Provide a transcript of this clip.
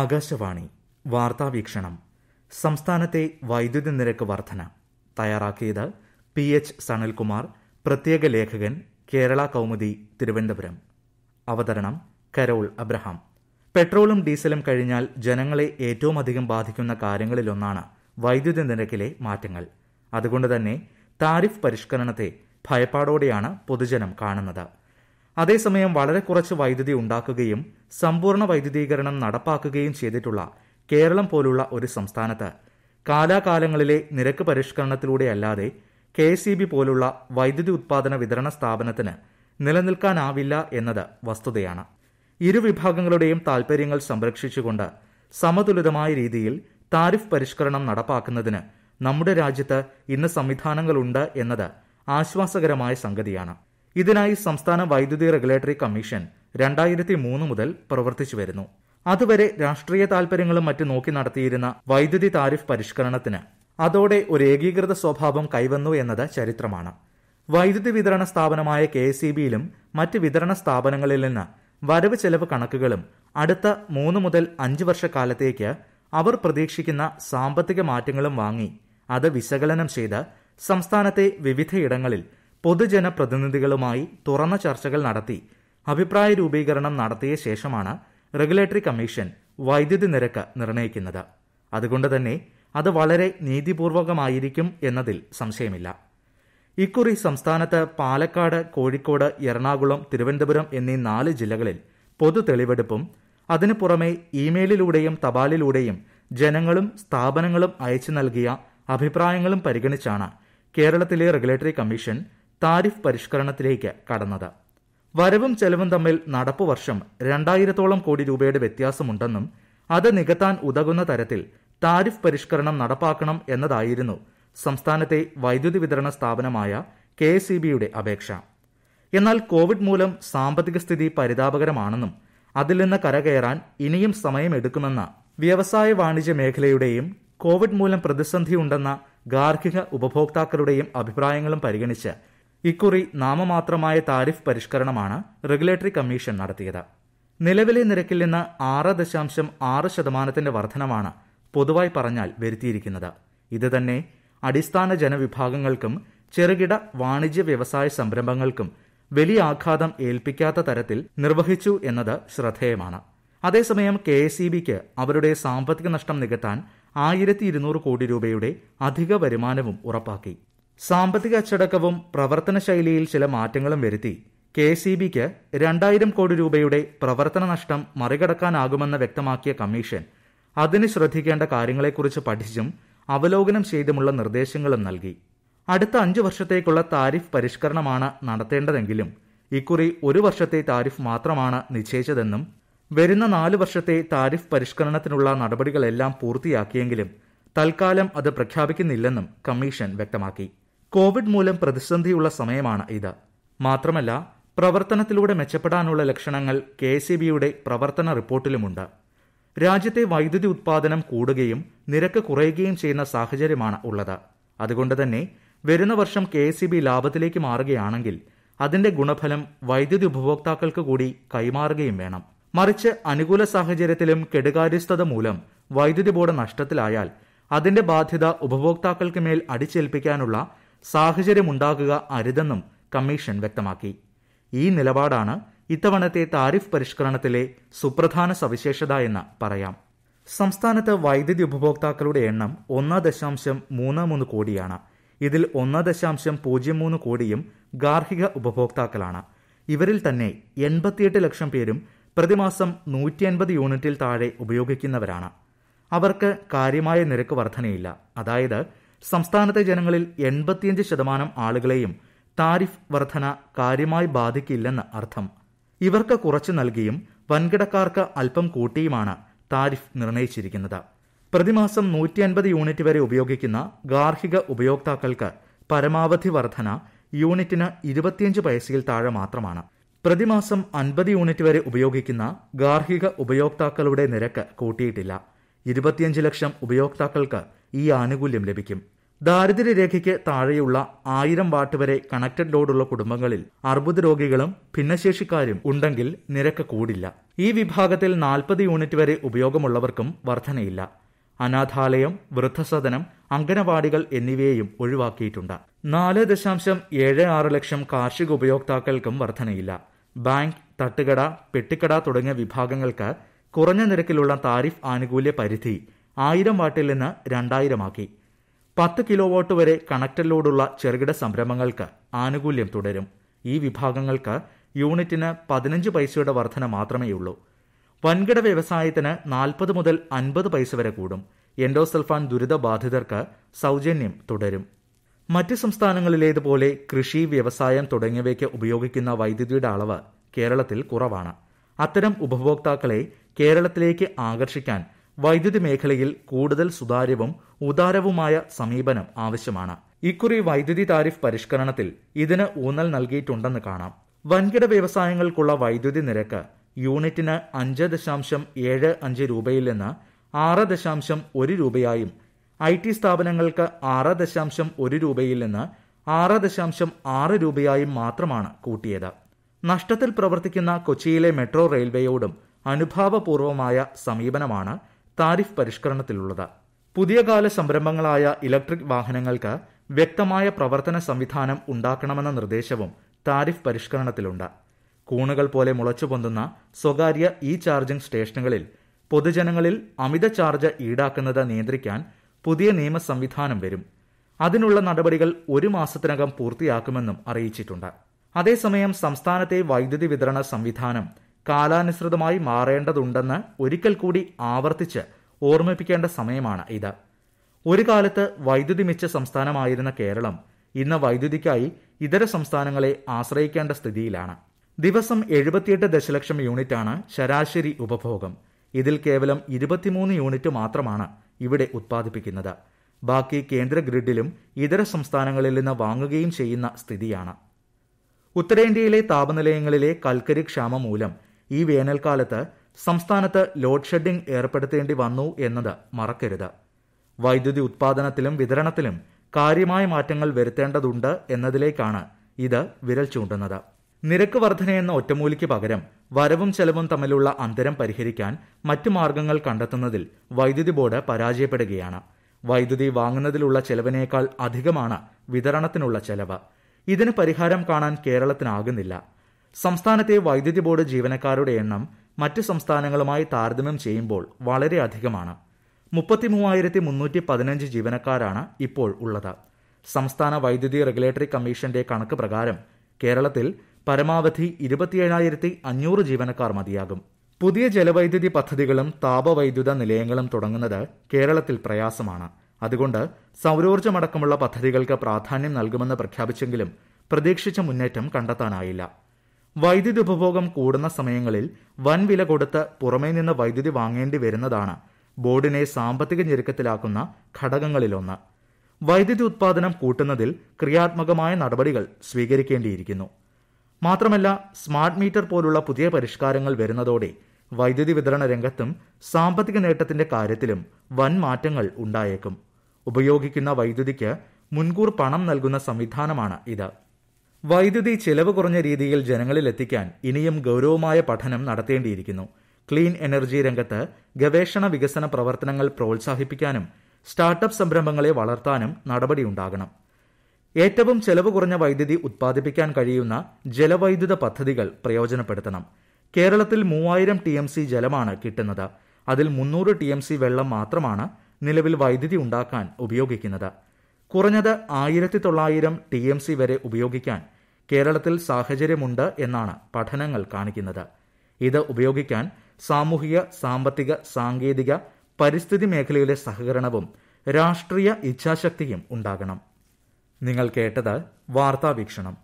ആകാശവാണി വാർത്താവീക്ഷണം സംസ്ഥാനത്തെ വൈദ്യുതി നിരക്ക് വർധന തയ്യാറാക്കിയത് പി എച്ച് സണൽകുമാർ പ്രത്യേക ലേഖകൻ കേരള കൗമുദി തിരുവനന്തപുരം അവതരണം കരോൾ അബ്രഹാം പെട്രോളും ഡീസലും കഴിഞ്ഞാൽ ജനങ്ങളെ ഏറ്റവും അധികം ബാധിക്കുന്ന കാര്യങ്ങളിലൊന്നാണ് വൈദ്യുതി നിരക്കിലെ മാറ്റങ്ങൾ അതുകൊണ്ടുതന്നെ താരിഫ് പരിഷ്കരണത്തെ ഭയപ്പാടോടെയാണ് പൊതുജനം കാണുന്നത് അതേസമയം വളരെ കുറച്ച് വൈദ്യുതി ഉണ്ടാക്കുകയും സമ്പൂർണ്ണ വൈദ്യുതീകരണം നടപ്പാക്കുകയും ചെയ്തിട്ടുള്ള കേരളം പോലുള്ള ഒരു സംസ്ഥാനത്ത് കാലാകാലങ്ങളിലെ നിരക്ക് പരിഷ്കരണത്തിലൂടെയല്ലാതെ കെ എസ് ബി പോലുള്ള വൈദ്യുതി ഉത്പാദന വിതരണ സ്ഥാപനത്തിന് നിലനിൽക്കാനാവില്ല എന്നത് വസ്തുതയാണ് ഇരുവിഭാഗങ്ങളുടെയും താൽപര്യങ്ങൾ സംരക്ഷിച്ചുകൊണ്ട് സമതുലിതമായ രീതിയിൽ താരിഫ് പരിഷ്കരണം നടപ്പാക്കുന്നതിന് നമ്മുടെ രാജ്യത്ത് ഇന്ന് സംവിധാനങ്ങളുണ്ട് എന്നത് ആശ്വാസകരമായ സംഗതിയാണ് ഇതിനായി സംസ്ഥാന വൈദ്യുതി റെഗുലേറ്ററി കമ്മീഷൻ രണ്ടായിരത്തി മൂന്ന് മുതൽ പ്രവർത്തിച്ചു വരുന്നു അതുവരെ രാഷ്ട്രീയ താൽപര്യങ്ങളും മറ്റും നോക്കി നടത്തിയിരുന്ന വൈദ്യുതി താരിഫ് പരിഷ്കരണത്തിന് അതോടെ ഒരു ഏകീകൃത സ്വഭാവം കൈവന്നു എന്നത് ചരിത്രമാണ് വൈദ്യുതി വിതരണ സ്ഥാപനമായ കെ എസ് സി ബിയിലും മറ്റ് വിതരണ സ്ഥാപനങ്ങളിൽ നിന്ന് വരവ് ചെലവ് കണക്കുകളും അടുത്ത മൂന്ന് മുതൽ അഞ്ച് വർഷക്കാലത്തേക്ക് അവർ പ്രതീക്ഷിക്കുന്ന സാമ്പത്തിക മാറ്റങ്ങളും വാങ്ങി അത് വിശകലനം ചെയ്ത് സംസ്ഥാനത്തെ വിവിധയിടങ്ങളിൽ പൊതുജന പ്രതിനിധികളുമായി തുറന്ന ചർച്ചകൾ നടത്തി അഭിപ്രായ രൂപീകരണം നടത്തിയ ശേഷമാണ് റെഗുലേറ്ററി കമ്മീഷൻ വൈദ്യുതി നിരക്ക് നിർണ്ണയിക്കുന്നത് അതുകൊണ്ട് തന്നെ അത് വളരെ നീതിപൂർവകമായിരിക്കും എന്നതിൽ സംശയമില്ല ഇക്കുറി സംസ്ഥാനത്ത് പാലക്കാട് കോഴിക്കോട് എറണാകുളം തിരുവനന്തപുരം എന്നീ നാല് ജില്ലകളിൽ പൊതു തെളിവെടുപ്പും അതിനു പുറമെ ഇമെയിലിലൂടെയും തപാലിലൂടെയും ജനങ്ങളും സ്ഥാപനങ്ങളും അയച്ചു നൽകിയ അഭിപ്രായങ്ങളും പരിഗണിച്ചാണ് കേരളത്തിലെ റെഗുലേറ്ററി കമ്മീഷൻ താരിഫ് പരിഷ്കരണത്തിലേക്ക് കടന്നത് വരവും ചെലവും തമ്മിൽ നടപ്പ് വർഷം രണ്ടായിരത്തോളം കോടി രൂപയുടെ വ്യത്യാസമുണ്ടെന്നും അത് നികത്താൻ ഉതകുന്ന തരത്തിൽ താരിഫ് പരിഷ്കരണം നടപ്പാക്കണം എന്നതായിരുന്നു സംസ്ഥാനത്തെ വൈദ്യുതി വിതരണ സ്ഥാപനമായ കെ എസ് ബിയുടെ അപേക്ഷ എന്നാൽ കോവിഡ് മൂലം സാമ്പത്തിക സ്ഥിതി പരിതാപകരമാണെന്നും അതിൽ നിന്ന് കരകയറാൻ ഇനിയും സമയമെടുക്കുമെന്ന വ്യവസായ വാണിജ്യ മേഖലയുടെയും കോവിഡ് മൂലം പ്രതിസന്ധിയുണ്ടെന്ന ഗാർഹിക ഉപഭോക്താക്കളുടെയും അഭിപ്രായങ്ങളും പരിഗണിച്ച് ഇക്കുറി നാമമാത്രമായ താരിഫ് പരിഷ്കരണമാണ് റെഗുലേറ്ററി കമ്മീഷൻ നടത്തിയത് നിലവിലെ നിരക്കിൽ നിന്ന് ആറ് ദശാംശം ആറ് ശതമാനത്തിന്റെ വർധനമാണ് പൊതുവായി പറഞ്ഞാൽ വരുത്തിയിരിക്കുന്നത് ഇത് തന്നെ അടിസ്ഥാന ജനവിഭാഗങ്ങൾക്കും ചെറുകിട വാണിജ്യ വ്യവസായ സംരംഭങ്ങൾക്കും വലിയ ആഘാതം ഏൽപ്പിക്കാത്ത തരത്തിൽ നിർവഹിച്ചു എന്നത് ശ്രദ്ധേയമാണ് അതേസമയം കെ എസ് ഇ ബിക്ക് അവരുടെ സാമ്പത്തിക നഷ്ടം നികത്താൻ ആയിരത്തി ഇരുന്നൂറ് കോടി രൂപയുടെ അധിക വരുമാനവും ഉറപ്പാക്കി സാമ്പത്തിക അച്ചടക്കവും പ്രവർത്തന ശൈലിയിൽ ചില മാറ്റങ്ങളും വരുത്തി കെ സി ബിക്ക് രണ്ടായിരം കോടി രൂപയുടെ പ്രവർത്തന നഷ്ടം മറികടക്കാനാകുമെന്ന് വ്യക്തമാക്കിയ കമ്മീഷൻ അതിന് ശ്രദ്ധിക്കേണ്ട കാര്യങ്ങളെക്കുറിച്ച് പഠിച്ചും അവലോകനം ചെയ്തുമുള്ള നിർദ്ദേശങ്ങളും നൽകി അടുത്ത അഞ്ചു വർഷത്തേക്കുള്ള താരിഫ് പരിഷ്കരണമാണ് നടത്തേണ്ടതെങ്കിലും ഇക്കുറി ഒരു വർഷത്തെ താരിഫ് മാത്രമാണ് നിശ്ചയിച്ചതെന്നും വരുന്ന നാല് വർഷത്തെ താരിഫ് പരിഷ്കരണത്തിനുള്ള നടപടികളെല്ലാം പൂർത്തിയാക്കിയെങ്കിലും തൽക്കാലം അത് പ്രഖ്യാപിക്കുന്നില്ലെന്നും കമ്മീഷൻ വ്യക്തമാക്കി കോവിഡ് മൂലം പ്രതിസന്ധിയുള്ള സമയമാണ് ഇത് മാത്രമല്ല പ്രവർത്തനത്തിലൂടെ മെച്ചപ്പെടാനുള്ള ലക്ഷണങ്ങൾ കെ എസ് ബിയുടെ പ്രവർത്തന റിപ്പോർട്ടിലുമുണ്ട് രാജ്യത്തെ വൈദ്യുതി ഉത്പാദനം കൂടുകയും നിരക്ക് കുറയുകയും ചെയ്യുന്ന സാഹചര്യമാണ് ഉള്ളത് അതുകൊണ്ട് തന്നെ വരുന്ന വർഷം കെ എസ് ബി ലാഭത്തിലേക്ക് മാറുകയാണെങ്കിൽ അതിന്റെ ഗുണഫലം വൈദ്യുതി ഉപഭോക്താക്കൾക്ക് കൂടി കൈമാറുകയും വേണം മറിച്ച് അനുകൂല സാഹചര്യത്തിലും കെടുകാര്യസ്ഥത മൂലം വൈദ്യുതി ബോർഡ് നഷ്ടത്തിലായാൽ അതിന്റെ ബാധ്യത ഉപഭോക്താക്കൾക്ക് മേൽ അടിച്ചേൽപ്പിക്കാനുള്ള സാഹചര്യമുണ്ടാകുക അരുതെന്നും കമ്മീഷൻ വ്യക്തമാക്കി ഈ നിലപാടാണ് ഇത്തവണത്തെ താരിഫ് പരിഷ്കരണത്തിലെ സുപ്രധാന സവിശേഷത എന്ന് പറയാം സംസ്ഥാനത്ത് വൈദ്യുതി ഉപഭോക്താക്കളുടെ എണ്ണം ഒന്ന് ദശാംശം മൂന്ന് മൂന്ന് കോടിയാണ് ഇതിൽ ഒന്ന് ദശാംശം പൂജ്യം മൂന്ന് കോടിയും ഗാർഹിക ഉപഭോക്താക്കളാണ് ഇവരിൽ തന്നെ എൺപത്തിയെട്ട് ലക്ഷം പേരും പ്രതിമാസം നൂറ്റി അൻപത് യൂണിറ്റിൽ താഴെ ഉപയോഗിക്കുന്നവരാണ് അവർക്ക് കാര്യമായ നിരക്ക് വർധനയില്ല അതായത് സംസ്ഥാനത്തെ ജനങ്ങളിൽ എൺപത്തിയഞ്ച് ശതമാനം ആളുകളെയും താരിഫ് വർധന കാര്യമായി ബാധിക്കില്ലെന്ന് അർത്ഥം ഇവർക്ക് കുറച്ച് നൽകിയും വൻകിടക്കാർക്ക് അല്പം കൂട്ടിയുമാണ് താരിഫ് നിർണയിച്ചിരിക്കുന്നത് പ്രതിമാസം നൂറ്റി അൻപത് യൂണിറ്റ് വരെ ഉപയോഗിക്കുന്ന ഗാർഹിക ഉപയോക്താക്കൾക്ക് പരമാവധി വർധന യൂണിറ്റിന് ഇരുപത്തിയഞ്ച് പൈസയിൽ താഴെ മാത്രമാണ് പ്രതിമാസം അൻപത് യൂണിറ്റ് വരെ ഉപയോഗിക്കുന്ന ഗാർഹിക ഉപയോക്താക്കളുടെ നിരക്ക് കൂട്ടിയിട്ടില്ല ഇരുപത്തിയഞ്ച് ലക്ഷം ഉപയോക്താക്കൾക്ക് ഈ ആനുകൂല്യം ലഭിക്കും ദാരിദ്ര്യരേഖയ്ക്ക് താഴെയുള്ള ആയിരം വാട്ട് വരെ കണക്റ്റഡ് ലോഡുള്ള കുടുംബങ്ങളിൽ അർബുദ രോഗികളും ഭിന്നശേഷിക്കാരും ഉണ്ടെങ്കിൽ നിരക്ക് കൂടില്ല ഈ വിഭാഗത്തിൽ നാൽപ്പത് യൂണിറ്റ് വരെ ഉപയോഗമുള്ളവർക്കും വർധനയില്ല അനാഥാലയം വൃദ്ധസദനം അംഗനവാടികൾ എന്നിവയെയും ഒഴിവാക്കിയിട്ടുണ്ട് നാല് ദശാംശം ഏഴ് ആറ് ലക്ഷം കാർഷിക ഉപയോക്താക്കൾക്കും വർധനയില്ല ബാങ്ക് തട്ടുകട പെട്ടിക്കട തുടങ്ങിയ വിഭാഗങ്ങൾക്ക് കുറഞ്ഞ നിരക്കിലുള്ള താരിഫ് ആനുകൂല്യ പരിധി ആയിരം വാട്ടിൽ നിന്ന് രണ്ടായിരമാക്കി പത്ത് വോട്ട് വരെ കണക്റ്റഡ് ലോഡുള്ള ചെറുകിട സംരംഭങ്ങൾക്ക് ആനുകൂല്യം തുടരും ഈ വിഭാഗങ്ങൾക്ക് യൂണിറ്റിന് പതിനഞ്ച് പൈസയുടെ വർധന മാത്രമേയുള്ളൂ വൻകിട വ്യവസായത്തിന് നാൽപ്പത് മുതൽ അൻപത് പൈസ വരെ കൂടും എൻഡോസൽഫാൻ ദുരിതബാധിതർക്ക് സൗജന്യം തുടരും മറ്റ് സംസ്ഥാനങ്ങളിലേതുപോലെ കൃഷി വ്യവസായം തുടങ്ങിയവയ്ക്ക് ഉപയോഗിക്കുന്ന വൈദ്യുതിയുടെ അളവ് കേരളത്തിൽ കുറവാണ് അത്തരം ഉപഭോക്താക്കളെ കേരളത്തിലേക്ക് ആകർഷിക്കാൻ വൈദ്യുതി മേഖലയിൽ കൂടുതൽ സുതാര്യവും ഉദാരവുമായ സമീപനം ആവശ്യമാണ് ഇക്കുറി വൈദ്യുതി താരിഫ് പരിഷ്കരണത്തിൽ ഇതിന് ഊന്നൽ നൽകിയിട്ടുണ്ടെന്ന് കാണാം വൻകിട വ്യവസായങ്ങൾക്കുള്ള വൈദ്യുതി നിരക്ക് യൂണിറ്റിന് അഞ്ച് ദശാംശം ഏഴ് അഞ്ച് രൂപയിൽ നിന്ന് ആറ് ദശാംശം ഒരു രൂപയായും ഐ ടി സ്ഥാപനങ്ങൾക്ക് ആറ് ദശാംശം ഒരു രൂപയിൽ നിന്ന് ആറ് ദശാംശം ആറ് രൂപയായും മാത്രമാണ് കൂട്ടിയത് നഷ്ടത്തിൽ പ്രവർത്തിക്കുന്ന കൊച്ചിയിലെ മെട്രോ റെയിൽവേയോടും അനുഭാവപൂർവമായ സമീപനമാണ് താരിഫ് പരിഷ്കരണത്തിലുള്ളത് പുതിയ കാല സംരംഭങ്ങളായ ഇലക്ട്രിക് വാഹനങ്ങൾക്ക് വ്യക്തമായ പ്രവർത്തന സംവിധാനം ഉണ്ടാക്കണമെന്ന നിർദ്ദേശവും താരിഫ് പരിഷ്കരണത്തിലുണ്ട് കൂണുകൾ പോലെ മുളച്ചുപൊന്തുന്ന സ്വകാര്യ ഇ ചാർജിംഗ് സ്റ്റേഷനുകളിൽ പൊതുജനങ്ങളിൽ അമിത ചാർജ് ഈടാക്കുന്നത് നിയന്ത്രിക്കാൻ പുതിയ നിയമ സംവിധാനം വരും അതിനുള്ള നടപടികൾ ഒരു മാസത്തിനകം പൂർത്തിയാക്കുമെന്നും അറിയിച്ചിട്ടുണ്ട് അതേസമയം സംസ്ഥാനത്തെ വൈദ്യുതി വിതരണ സംവിധാനം കാലാനുസൃതമായി മാറേണ്ടതുണ്ടെന്ന് ഒരിക്കൽ കൂടി ആവർത്തിച്ച് ഓർമ്മിപ്പിക്കേണ്ട സമയമാണ് ഇത് ഒരു കാലത്ത് വൈദ്യുതി മിച്ച സംസ്ഥാനമായിരുന്ന കേരളം ഇന്ന് വൈദ്യുതിക്കായി ഇതര സംസ്ഥാനങ്ങളെ ആശ്രയിക്കേണ്ട സ്ഥിതിയിലാണ് ദിവസം എഴുപത്തിയെട്ട് ദശലക്ഷം യൂണിറ്റാണ് ശരാശരി ഉപഭോഗം ഇതിൽ കേവലം ഇരുപത്തിമൂന്ന് യൂണിറ്റ് മാത്രമാണ് ഇവിടെ ഉത്പാദിപ്പിക്കുന്നത് ബാക്കി കേന്ദ്ര ഗ്രിഡിലും ഇതര സംസ്ഥാനങ്ങളിൽ നിന്ന് വാങ്ങുകയും ചെയ്യുന്ന സ്ഥിതിയാണ് ഉത്തരേന്ത്യയിലെ താപനിലയങ്ങളിലെ കൽക്കരി ക്ഷാമം മൂലം ഈ വേനൽക്കാലത്ത് സംസ്ഥാനത്ത് ലോഡ് ഷെഡിംഗ് ഏർപ്പെടുത്തേണ്ടി വന്നു എന്നത് മറക്കരുത് വൈദ്യുതി ഉത്പാദനത്തിലും വിതരണത്തിലും കാര്യമായ മാറ്റങ്ങൾ വരുത്തേണ്ടതുണ്ട് എന്നതിലേക്കാണ് ഇത് വിരൽ ചൂണ്ടുന്നത് നിരക്ക് വർധനയെന്ന ഒറ്റമൂലിക്ക് പകരം വരവും ചെലവും തമ്മിലുള്ള അന്തരം പരിഹരിക്കാൻ മറ്റു മാർഗങ്ങൾ കണ്ടെത്തുന്നതിൽ വൈദ്യുതി ബോർഡ് പരാജയപ്പെടുകയാണ് വൈദ്യുതി വാങ്ങുന്നതിലുള്ള ചെലവിനേക്കാൾ അധികമാണ് വിതരണത്തിനുള്ള ചെലവ് ഇതിന് പരിഹാരം കാണാൻ കേരളത്തിനാകുന്നില്ല സംസ്ഥാനത്തെ വൈദ്യുതി ബോർഡ് ജീവനക്കാരുടെ എണ്ണം മറ്റ് സംസ്ഥാനങ്ങളുമായി താരതമ്യം ചെയ്യുമ്പോൾ വളരെയധികമാണ് മുപ്പത്തിമൂവായിരത്തി മുന്നൂറ്റി പതിനഞ്ച് ജീവനക്കാരാണ് ഇപ്പോൾ ഉള്ളത് സംസ്ഥാന വൈദ്യുതി റെഗുലേറ്ററി കമ്മീഷന്റെ കണക്ക് പ്രകാരം കേരളത്തിൽ പരമാവധി ഇരുപത്തിയേഴായിരത്തി അഞ്ഞൂറ് ജീവനക്കാർ മതിയാകും പുതിയ ജലവൈദ്യുതി പദ്ധതികളും താപവൈദ്യുത നിലയങ്ങളും തുടങ്ങുന്നത് കേരളത്തിൽ പ്രയാസമാണ് അതുകൊണ്ട് സൌരോർജ്ജമടക്കമുള്ള പദ്ധതികൾക്ക് പ്രാധാന്യം നൽകുമെന്ന് പ്രഖ്യാപിച്ചെങ്കിലും പ്രതീക്ഷിച്ച മുന്നേറ്റം കണ്ടെത്താനായില്ല വൈദ്യുതി ഉപഭോഗം കൂടുന്ന സമയങ്ങളിൽ വൻ വില കൊടുത്ത് പുറമേ നിന്ന് വൈദ്യുതി വാങ്ങേണ്ടി വരുന്നതാണ് ബോർഡിനെ സാമ്പത്തിക ഞെരുക്കത്തിലാക്കുന്ന ഘടകങ്ങളിലൊന്ന് വൈദ്യുതി ഉത്പാദനം കൂട്ടുന്നതിൽ ക്രിയാത്മകമായ നടപടികൾ സ്വീകരിക്കേണ്ടിയിരിക്കുന്നു മാത്രമല്ല സ്മാർട്ട് മീറ്റർ പോലുള്ള പുതിയ പരിഷ്കാരങ്ങൾ വരുന്നതോടെ വൈദ്യുതി വിതരണ രംഗത്തും സാമ്പത്തിക നേട്ടത്തിന്റെ കാര്യത്തിലും വൻ മാറ്റങ്ങൾ ഉണ്ടായേക്കും ഉപയോഗിക്കുന്ന വൈദ്യുതിക്ക് മുൻകൂർ പണം നൽകുന്ന സംവിധാനമാണ് ഇത് വൈദ്യുതി ചെലവ് കുറഞ്ഞ രീതിയിൽ ജനങ്ങളിൽ എത്തിക്കാൻ ഇനിയും ഗൌരവമായ പഠനം നടത്തേണ്ടിയിരിക്കുന്നു ക്ലീൻ എനർജി രംഗത്ത് ഗവേഷണ വികസന പ്രവർത്തനങ്ങൾ പ്രോത്സാഹിപ്പിക്കാനും സ്റ്റാർട്ടപ്പ് സംരംഭങ്ങളെ വളർത്താനും നടപടിയുണ്ടാകണം ഏറ്റവും ചെലവ് കുറഞ്ഞ വൈദ്യുതി ഉത്പാദിപ്പിക്കാൻ കഴിയുന്ന ജലവൈദ്യുത പദ്ധതികൾ പ്രയോജനപ്പെടുത്തണം കേരളത്തിൽ മൂവായിരം ടി എം സി ജലമാണ് കിട്ടുന്നത് അതിൽ മുന്നൂറ് ടി എം സി വെള്ളം മാത്രമാണ് നിലവിൽ വൈദ്യുതി ഉണ്ടാക്കാൻ ഉപയോഗിക്കുന്നത് കുറഞ്ഞത് ആയിരത്തി തൊള്ളായിരം ടി എം സി വരെ ഉപയോഗിക്കാൻ കേരളത്തിൽ സാഹചര്യമുണ്ട് എന്നാണ് പഠനങ്ങൾ കാണിക്കുന്നത് ഇത് ഉപയോഗിക്കാൻ സാമൂഹിക സാമ്പത്തിക സാങ്കേതിക പരിസ്ഥിതി മേഖലയിലെ സഹകരണവും രാഷ്ട്രീയ ഇച്ഛാശക്തിയും ഉണ്ടാകണം നിങ്ങൾ കേട്ടത് വാർത്താവീക്ഷണം